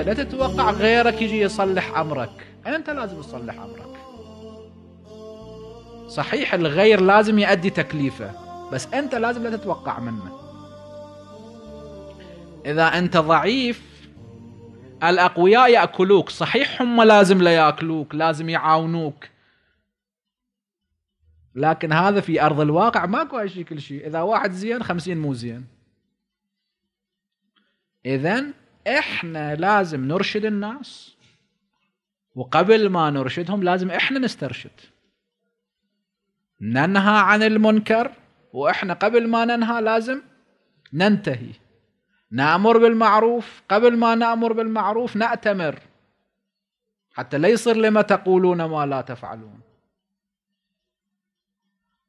لا تتوقع غيرك يجي يصلح امرك انت لازم تصلح امرك صحيح الغير لازم يؤدي تكليفه بس أنت لازم لا تتوقع منه إذا أنت ضعيف الأقوياء يأكلوك صحيح هم لازم لا يأكلوك لازم يعاونوك لكن هذا في أرض الواقع ماكو هالشيء كل شيء إذا واحد زين خمسين مو زين إذا إحنا لازم نرشد الناس وقبل ما نرشدهم لازم إحنا نسترشد ننهى عن المنكر واحنا قبل ما ننهى لازم ننتهي نامر بالمعروف قبل ما نامر بالمعروف ناتمر حتى لا يصير لما تقولون ما لا تفعلون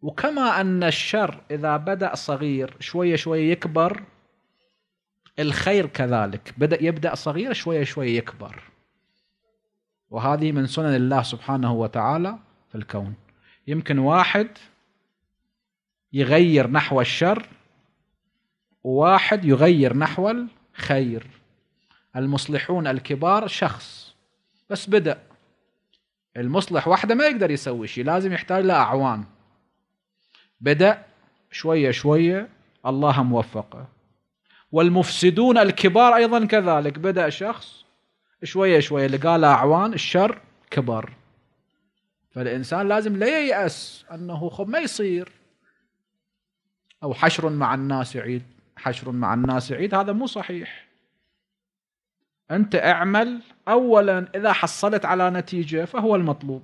وكما ان الشر اذا بدا صغير شويه شويه يكبر الخير كذلك بدا يبدا صغير شويه شويه يكبر وهذه من سنن الله سبحانه وتعالى في الكون يمكن واحد يغير نحو الشر وواحد يغير نحو الخير المصلحون الكبار شخص بس بدأ المصلح وحده ما يقدر يسوي شيء لازم يحتاج لأعوان بدأ شوية شوية الله موفقه والمفسدون الكبار أيضا كذلك بدأ شخص شوية شوية لقى له أعوان الشر كبر فالإنسان لازم لا ييأس أنه خب ما يصير أو حشر مع الناس عيد حشر مع الناس عيد هذا مو صحيح أنت اعمل أولا إذا حصلت على نتيجة فهو المطلوب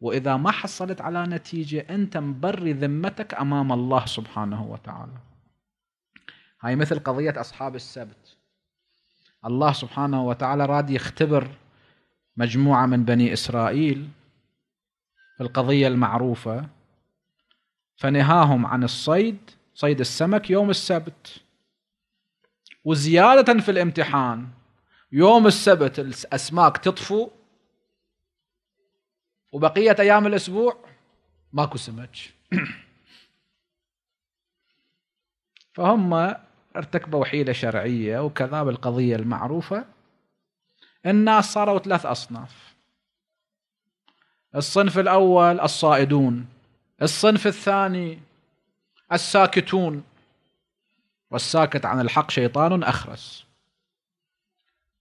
وإذا ما حصلت على نتيجة أنت مبري ذمتك أمام الله سبحانه وتعالى هاي مثل قضية أصحاب السبت الله سبحانه وتعالى راد يختبر مجموعة من بني إسرائيل القضية المعروفة فنهاهم عن الصيد صيد السمك يوم السبت وزيادة في الامتحان يوم السبت الأسماك تطفو وبقية أيام الأسبوع ماكو سمك فهم ارتكبوا حيلة شرعية وكذا بالقضية المعروفة الناس صاروا ثلاث أصناف الصنف الأول الصائدون الصنف الثاني الساكتون والساكت عن الحق شيطان أخرس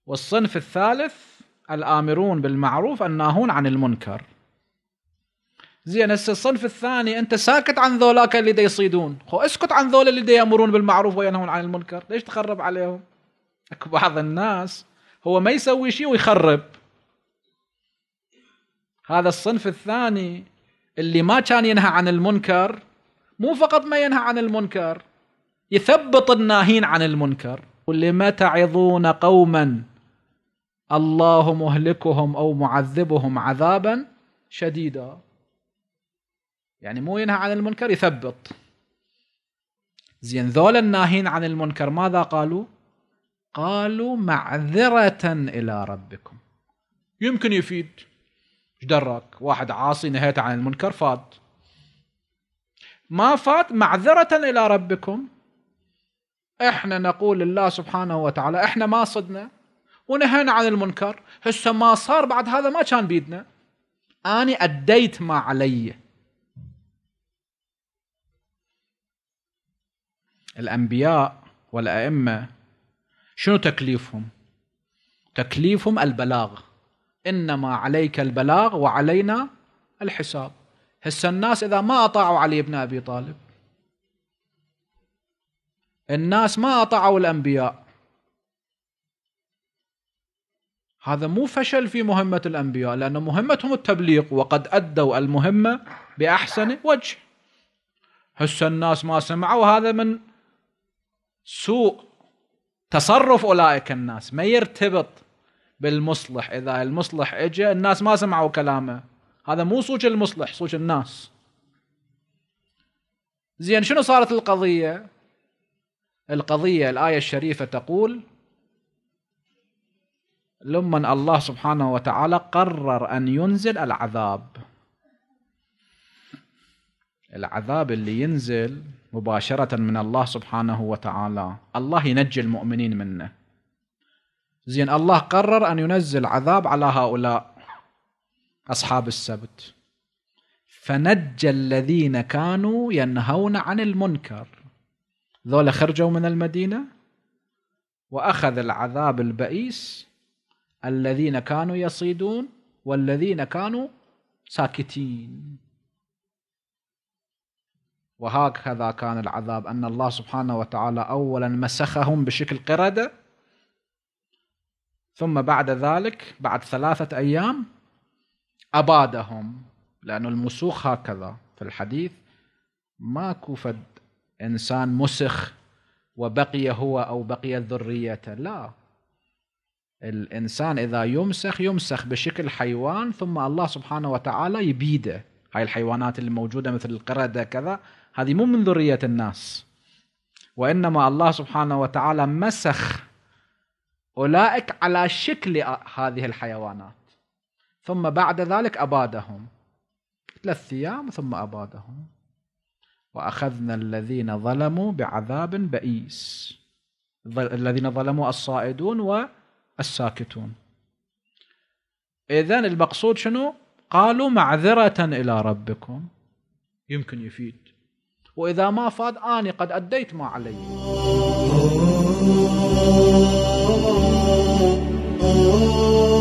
والصنف الثالث الآمرون بالمعروف الناهون عن المنكر زين هسه الصنف الثاني انت ساكت عن ذولاك اللي دي يصيدون خو اسكت عن ذولا اللي دي يامرون بالمعروف وينهون عن المنكر ليش تخرب عليهم اكو بعض الناس هو ما يسوي شيء ويخرب هذا الصنف الثاني اللي ما كان ينهى عن المنكر مو فقط ما ينهى عن المنكر يثبط الناهين عن المنكر ولما تعظون قوما الله مهلكهم او معذبهم عذابا شديدا يعني مو ينهى عن المنكر يثبط زين ذول الناهين عن المنكر ماذا قالوا قالوا معذرة إلى ربكم يمكن يفيد ايش درك واحد عاصي نهيت عن المنكر فات ما فات معذرة إلى ربكم احنا نقول لله سبحانه وتعالى احنا ما صدنا ونهينا عن المنكر هسه ما صار بعد هذا ما كان بيدنا اني اديت ما علي الانبياء والائمه شنو تكليفهم تكليفهم البلاغ انما عليك البلاغ وعلينا الحساب هسه الناس اذا ما اطاعوا علي بن ابي طالب الناس ما اطاعوا الانبياء هذا مو فشل في مهمة الأنبياء لأن مهمتهم التبليغ وقد أدوا المهمة بأحسن وجه هسه الناس ما سمعوا هذا من سوء تصرف أولئك الناس ما يرتبط بالمصلح اذا المصلح اجى الناس ما سمعوا كلامه هذا مو صوت المصلح صوت الناس زين شنو صارت القضيه القضيه الايه الشريفه تقول لما الله سبحانه وتعالى قرر ان ينزل العذاب العذاب اللي ينزل مباشره من الله سبحانه وتعالى الله ينجي المؤمنين منه زين الله قرر أن ينزل عذاب على هؤلاء أصحاب السبت فنجى الذين كانوا ينهون عن المنكر ذولا خرجوا من المدينة وأخذ العذاب البئيس الذين كانوا يصيدون والذين كانوا ساكتين وهكذا كان العذاب أن الله سبحانه وتعالى أولا مسخهم بشكل قردة ثم بعد ذلك بعد ثلاثة أيام أبادهم لأن المسوخ هكذا في الحديث ماكو فد إنسان مسخ وبقي هو أو بقيت ذريته لا الإنسان إذا يمسخ يمسخ بشكل حيوان ثم الله سبحانه وتعالى يبيده هاي الحيوانات الموجودة مثل القردة كذا هذه مو من ذرية الناس وإنما الله سبحانه وتعالى مسخ أولئك على شكل هذه الحيوانات ثم بعد ذلك أبادهم ثلاث أيام ثم أبادهم وأخذنا الذين ظلموا بعذاب بئيس الذين ظلموا الصائدون والساكتون إذا المقصود شنو؟ قالوا معذرة إلى ربكم يمكن يفيد وإذا ما فاد أنا قد أديت ما علي Oh